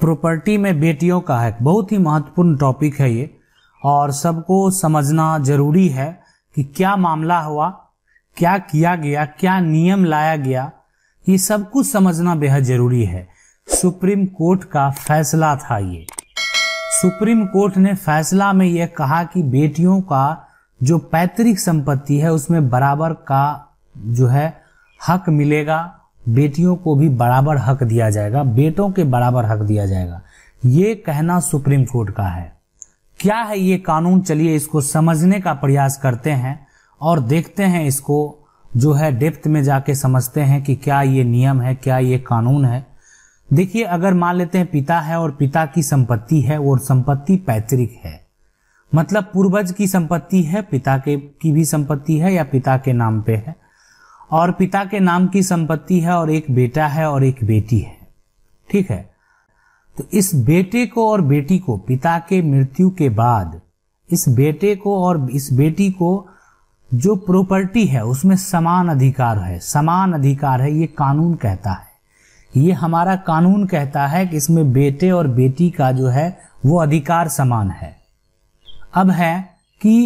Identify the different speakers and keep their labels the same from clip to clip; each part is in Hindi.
Speaker 1: प्रॉपर्टी में बेटियों का हक बहुत ही महत्वपूर्ण टॉपिक है ये और सबको समझना जरूरी है कि क्या मामला हुआ क्या किया गया क्या नियम लाया गया ये सब कुछ समझना बेहद जरूरी है सुप्रीम कोर्ट का फैसला था ये सुप्रीम कोर्ट ने फैसला में यह कहा कि बेटियों का जो पैतृक संपत्ति है उसमें बराबर का जो है हक मिलेगा बेटियों को भी बराबर हक दिया जाएगा बेटों के बराबर हक दिया जाएगा ये कहना सुप्रीम कोर्ट का है क्या है ये कानून चलिए इसको समझने का प्रयास करते हैं और देखते हैं इसको जो है डेप्थ में जाके समझते हैं कि क्या ये नियम है क्या ये कानून है देखिए अगर मान लेते हैं पिता है और पिता की संपत्ति है और संपत्ति पैतृक है मतलब पूर्वज की संपत्ति है पिता के की भी संपत्ति है या पिता के नाम पे है और पिता के नाम की संपत्ति है और एक बेटा है और एक बेटी है ठीक है तो इस बेटे को और बेटी को पिता के मृत्यु के बाद इस बेटे को और इस बेटी को जो प्रॉपर्टी है उसमें समान अधिकार है समान अधिकार है ये कानून कहता है ये हमारा कानून कहता है कि इसमें बेटे और बेटी का जो है वो अधिकार समान है अब है कि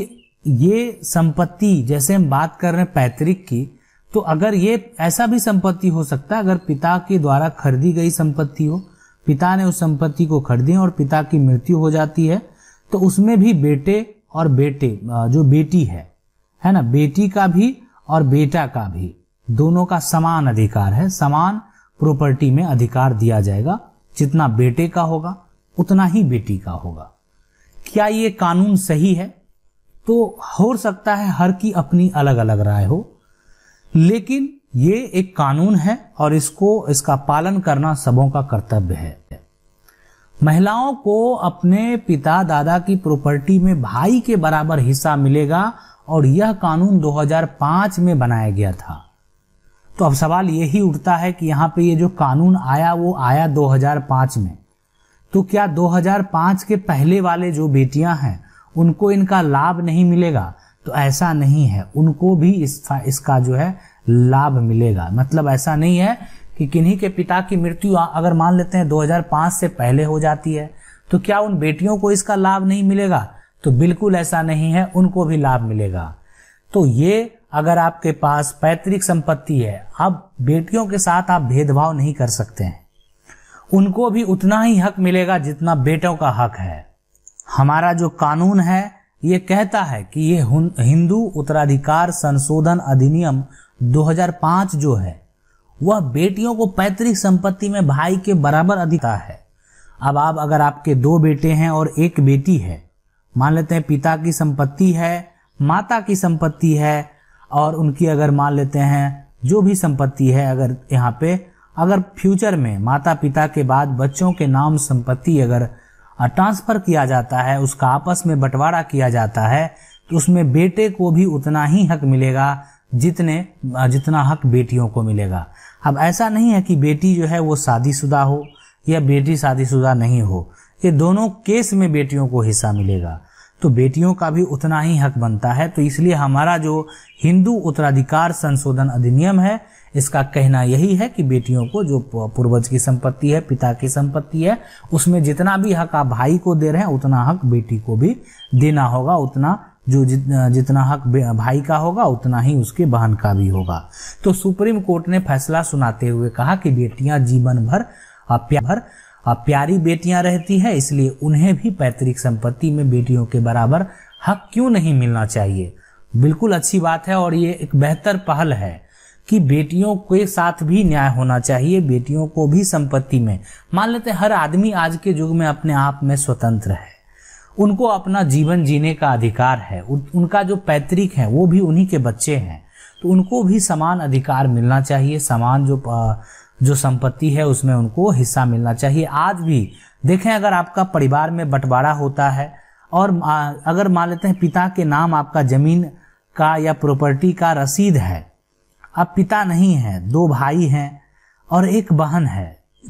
Speaker 1: ये संपत्ति जैसे हम बात कर रहे हैं पैतृक की तो अगर ये ऐसा भी संपत्ति हो सकता है अगर पिता के द्वारा खरीदी गई संपत्ति हो पिता ने उस संपत्ति को खरीदी और पिता की मृत्यु हो जाती है तो उसमें भी बेटे और बेटे जो बेटी है है ना बेटी का भी और बेटा का भी दोनों का समान अधिकार है समान प्रॉपर्टी में अधिकार दिया जाएगा जितना बेटे का होगा उतना ही बेटी का होगा क्या ये कानून सही है तो हो सकता है हर की अपनी अलग अलग राय हो लेकिन ये एक कानून है और इसको इसका पालन करना सबों का कर्तव्य है महिलाओं को अपने पिता दादा की प्रॉपर्टी में भाई के बराबर हिस्सा मिलेगा और यह कानून 2005 में बनाया गया था तो अब सवाल यही उठता है कि यहाँ पे ये जो कानून आया वो आया 2005 में तो क्या 2005 के पहले वाले जो बेटियां हैं उनको इनका लाभ नहीं मिलेगा तो ऐसा नहीं है उनको भी इस इसका जो है लाभ मिलेगा मतलब ऐसा नहीं है कि किन्हीं के पिता की मृत्यु अगर मान लेते हैं 2005 से पहले हो जाती है तो क्या उन बेटियों को इसका लाभ नहीं मिलेगा तो बिल्कुल ऐसा नहीं है उनको भी लाभ मिलेगा तो ये अगर आपके पास पैतृक संपत्ति है अब बेटियों के साथ आप भेदभाव नहीं कर सकते हैं उनको भी उतना ही हक मिलेगा जितना बेटों का हक है हमारा जो कानून है ये कहता है कि ये हिंदू उत्तराधिकार संशोधन अधिनियम 2005 जो है वह बेटियों को पैतृक संपत्ति में भाई के बराबर अधिकार है अब आप अगर आपके दो बेटे हैं और एक बेटी है मान लेते हैं पिता की संपत्ति है माता की संपत्ति है और उनकी अगर मान लेते हैं जो भी संपत्ति है अगर यहाँ पे अगर फ्यूचर में माता पिता के बाद बच्चों के नाम संपत्ति अगर ट्रांसफ़र किया जाता है उसका आपस में बंटवारा किया जाता है तो उसमें बेटे को भी उतना ही हक मिलेगा जितने जितना हक बेटियों को मिलेगा अब ऐसा नहीं है कि बेटी जो है वो शादीशुदा हो या बेटी शादीशुदा नहीं हो ये दोनों केस में बेटियों को हिस्सा मिलेगा तो बेटियों का भी उतना ही हक बनता है तो इसलिए हमारा जो हिंदू उत्तराधिकार संशोधन अधिनियम है इसका कहना यही है कि बेटियों को जो पूर्वज की संपत्ति है पिता की संपत्ति है उसमें जितना भी हक आप भाई को दे रहे हैं उतना हक बेटी को भी देना होगा उतना जो जित, जितना हक भाई का होगा उतना ही उसके बहन का भी होगा तो सुप्रीम कोर्ट ने फैसला सुनाते हुए कहा कि बेटियां जीवन भर भर प्यारी बेटियां रहती है इसलिए उन्हें भी पैतृक संपत्ति में बेटियों के बराबर हक क्यों नहीं मिलना चाहिए बिल्कुल अच्छी बात है और ये एक बेहतर पहल है कि बेटियों के साथ भी न्याय होना चाहिए बेटियों को भी संपत्ति में मान लेते हैं हर आदमी आज के युग में अपने आप में स्वतंत्र है उनको अपना जीवन जीने का अधिकार है उन, उनका जो पैतृक है वो भी उन्हीं के बच्चे हैं तो उनको भी समान अधिकार मिलना चाहिए समान जो जो संपत्ति है उसमें उनको हिस्सा मिलना चाहिए आज भी देखें अगर आपका परिवार में बंटवारा होता है और अगर मान लेते हैं पिता के नाम आपका जमीन का या प्रॉपर्टी का रसीद है अब पिता नहीं है दो भाई हैं और एक बहन है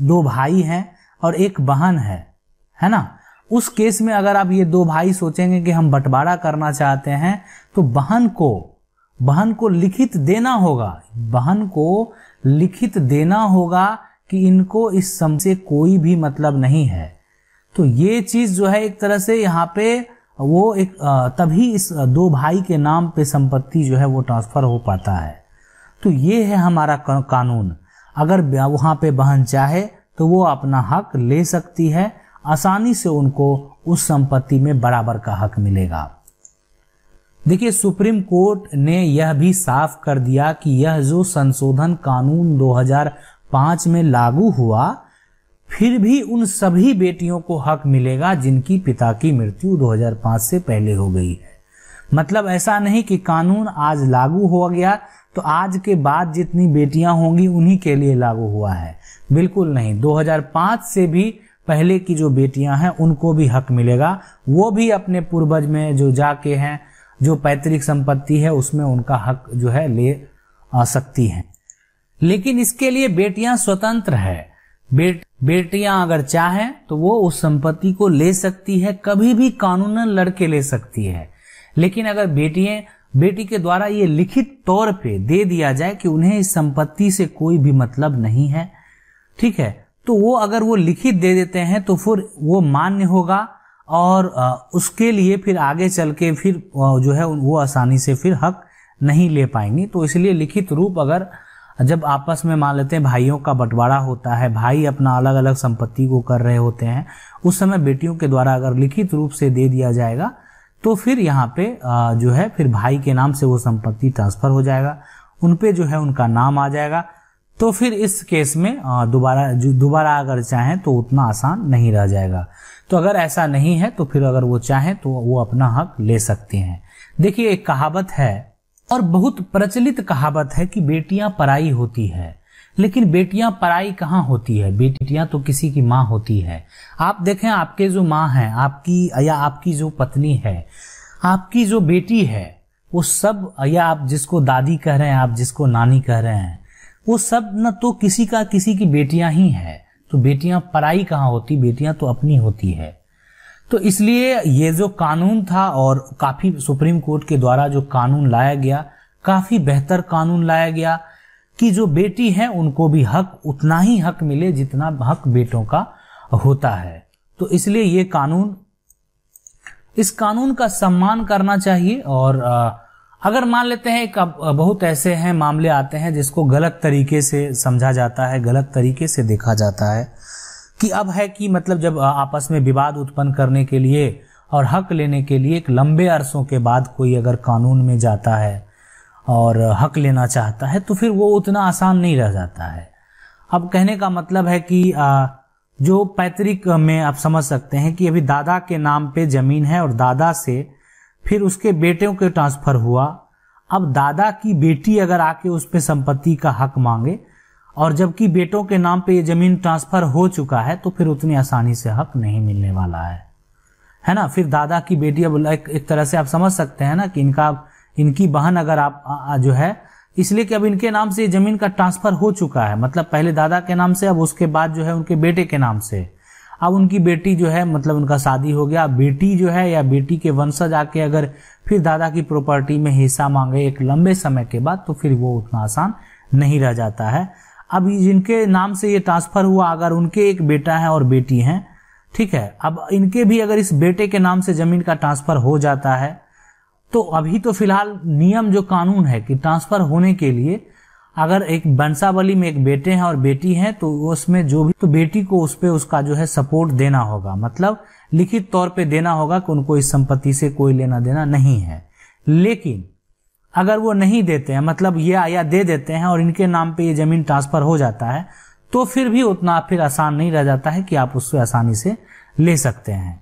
Speaker 1: दो भाई हैं और एक बहन है है ना उस केस में अगर आप ये दो भाई सोचेंगे कि हम बंटवारा करना चाहते हैं तो बहन को बहन को लिखित देना होगा बहन को लिखित देना होगा कि इनको इस सम से कोई भी मतलब नहीं है तो ये चीज जो है एक तरह से यहाँ पे वो एक तभी इस दो भाई के नाम पे संपत्ति जो है वो ट्रांसफर हो पाता है तो ये है हमारा कानून अगर वहाँ पे बहन चाहे तो वो अपना हक ले सकती है आसानी से उनको उस संपत्ति में बराबर का हक मिलेगा देखिए सुप्रीम कोर्ट ने यह भी साफ कर दिया कि यह जो संशोधन कानून 2005 में लागू हुआ फिर भी उन सभी बेटियों को हक मिलेगा जिनकी पिता की मृत्यु 2005 से पहले हो गई है मतलब ऐसा नहीं कि कानून आज लागू हो गया तो आज के बाद जितनी बेटियां होंगी उन्हीं के लिए लागू हुआ है बिल्कुल नहीं 2005 से भी पहले की जो बेटियां हैं उनको भी हक मिलेगा वो भी अपने पूर्वज में जो जाके हैं जो पैतृक संपत्ति है उसमें उनका हक जो है ले आ सकती हैं लेकिन इसके लिए बेटियां स्वतंत्र है बेट बेटियां अगर चाहें तो वो उस संपत्ति को ले सकती है कभी भी कानूनन लड़के ले सकती है लेकिन अगर बेटियां बेटी के द्वारा ये लिखित तौर पे दे दिया जाए कि उन्हें इस संपत्ति से कोई भी मतलब नहीं है ठीक है तो वो अगर वो लिखित दे देते हैं तो फिर वो मान्य होगा और उसके लिए फिर आगे चल के फिर जो है वो आसानी से फिर हक नहीं ले पाएंगी तो इसलिए लिखित रूप अगर जब आपस में मान लेते हैं भाइयों का बंटवारा होता है भाई अपना अलग अलग संपत्ति को कर रहे होते हैं उस समय बेटियों के द्वारा अगर लिखित रूप से दे दिया जाएगा तो फिर यहाँ पे जो है फिर भाई के नाम से वो संपत्ति ट्रांसफर हो जाएगा उन पे जो है उनका नाम आ जाएगा तो फिर इस केस में दोबारा दोबारा अगर चाहें तो उतना आसान नहीं रह जाएगा तो अगर ऐसा नहीं है तो फिर अगर वो चाहें तो वो अपना हक ले सकते हैं देखिए एक कहावत है और बहुत प्रचलित कहावत है कि बेटियां पराई होती है लेकिन बेटियां पराई कहाँ होती है बेटियां तो किसी की माँ होती है आप देखें आपके जो माँ है आपकी या आपकी जो पत्नी है आपकी जो बेटी है वो सब या आप जिसको दादी कह रहे हैं आप जिसको नानी कह रहे हैं वो सब न तो किसी का किसी की बेटियां ही है तो बेटियां पराई कहाँ होती बेटियां तो अपनी होती है तो इसलिए ये जो कानून था और काफी सुप्रीम कोर्ट के द्वारा जो कानून लाया गया काफी बेहतर कानून लाया गया कि जो बेटी है उनको भी हक उतना ही हक मिले जितना हक बेटों का होता है तो इसलिए ये कानून इस कानून का सम्मान करना चाहिए और अगर मान लेते हैं बहुत ऐसे हैं मामले आते हैं जिसको गलत तरीके से समझा जाता है गलत तरीके से देखा जाता है कि अब है कि मतलब जब आपस में विवाद उत्पन्न करने के लिए और हक लेने के लिए एक लंबे अरसों के बाद कोई अगर कानून में जाता है और हक लेना चाहता है तो फिर वो उतना आसान नहीं रह जाता है अब कहने का मतलब है कि आ, जो पैतृक में आप समझ सकते हैं कि अभी दादा के नाम पे जमीन है और दादा से फिर उसके बेटों के ट्रांसफर हुआ अब दादा की बेटी अगर आके उस पर संपत्ति का हक मांगे और जबकि बेटों के नाम पे ये जमीन ट्रांसफर हो चुका है तो फिर उतनी आसानी से हक नहीं मिलने वाला है है ना फिर दादा की बेटी अब एक, एक तरह से आप समझ सकते हैं ना कि इनका इनकी बहन अगर आप जो है इसलिए कि अब इनके नाम से जमीन का ट्रांसफर हो चुका है मतलब पहले दादा के नाम से अब उसके बाद जो है उनके बेटे के नाम से अब उनकी बेटी जो है मतलब उनका शादी हो गया बेटी जो है या बेटी के वंशज आके अगर फिर दादा की प्रॉपर्टी में हिस्सा मांगे एक लंबे समय के बाद तो फिर वो उतना आसान नहीं रह जाता है अब जिनके नाम से ये ट्रांसफर हुआ अगर उनके एक बेटा है और बेटी है ठीक है अब इनके भी अगर इस बेटे के नाम से जमीन का ट्रांसफर हो जाता है तो अभी तो फिलहाल नियम जो कानून है कि ट्रांसफर होने के लिए अगर एक वंशावली में एक बेटे हैं और बेटी है तो उसमें जो भी तो बेटी को उस पर उसका जो है सपोर्ट देना होगा मतलब लिखित तौर पे देना होगा कि उनको इस संपत्ति से कोई लेना देना नहीं है लेकिन अगर वो नहीं देते हैं मतलब ये आया दे देते हैं और इनके नाम पे ये जमीन ट्रांसफर हो जाता है तो फिर भी उतना फिर आसान नहीं रह जाता है कि आप उससे आसानी से ले सकते हैं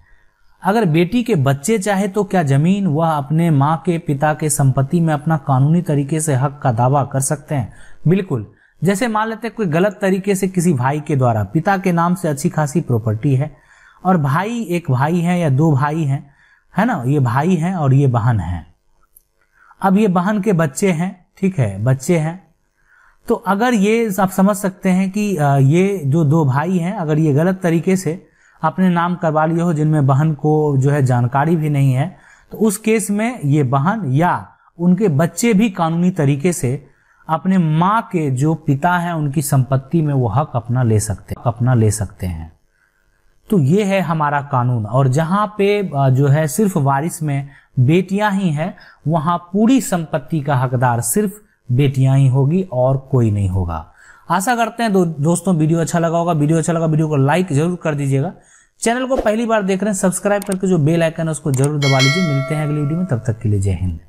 Speaker 1: अगर बेटी के बच्चे चाहे तो क्या जमीन वह अपने माँ के पिता के संपत्ति में अपना कानूनी तरीके से हक का दावा कर सकते हैं बिल्कुल जैसे मान लेते हैं कोई गलत तरीके से किसी भाई के द्वारा पिता के नाम से अच्छी खासी प्रॉपर्टी है और भाई एक भाई है या दो भाई हैं है ना ये भाई हैं और ये बहन है अब ये बहन के बच्चे हैं ठीक है बच्चे हैं तो अगर ये आप समझ सकते हैं कि ये जो दो भाई हैं अगर ये गलत तरीके से अपने नाम करवा लिए हो जिनमें बहन को जो है जानकारी भी नहीं है तो उस केस में ये बहन या उनके बच्चे भी कानूनी तरीके से अपने माँ के जो पिता हैं उनकी संपत्ति में वो हक अपना ले सकते अपना ले सकते हैं तो ये है हमारा कानून और जहाँ पे जो है सिर्फ वारिस में बेटियां ही हैं वहाँ पूरी संपत्ति का हकदार सिर्फ बेटियां ही होगी और कोई नहीं होगा आशा करते हैं दो, दोस्तों वीडियो अच्छा लगा होगा वीडियो अच्छा लगा वीडियो को लाइक जरूर कर दीजिएगा चैनल को पहली बार देख रहे हैं सब्सक्राइब करके जो बेल आइकन है उसको जरूर दबा लीजिए मिलते हैं अगली वीडियो में तब तक के लिए जय हिंद